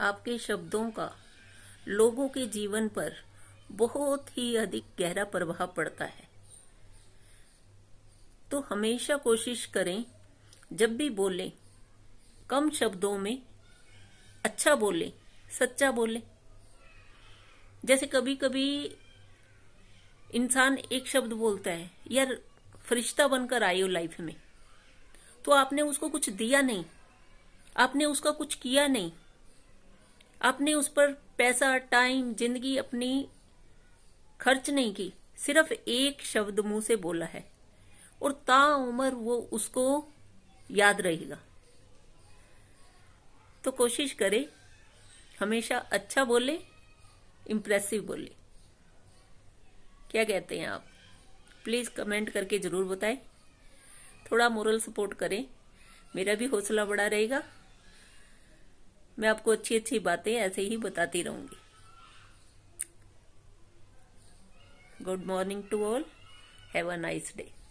आपके शब्दों का लोगों के जीवन पर बहुत ही अधिक गहरा प्रभाव पड़ता है तो हमेशा कोशिश करें जब भी बोले कम शब्दों में अच्छा बोले सच्चा बोले जैसे कभी कभी इंसान एक शब्द बोलता है यार फरिश्ता बनकर आए हो लाइफ में तो आपने उसको कुछ दिया नहीं आपने उसका कुछ किया नहीं आपने उस पर पैसा टाइम जिंदगी अपनी खर्च नहीं की सिर्फ एक शब्द मुंह से बोला है और ता उम्र वो उसको याद रहेगा तो कोशिश करे हमेशा अच्छा बोले इम्प्रेसिव बोले क्या कहते हैं आप प्लीज कमेंट करके जरूर बताएं थोड़ा मोरल सपोर्ट करें मेरा भी हौसला बड़ा रहेगा मैं आपको अच्छी अच्छी बातें ऐसे ही बताती रहूंगी good morning to all have a nice day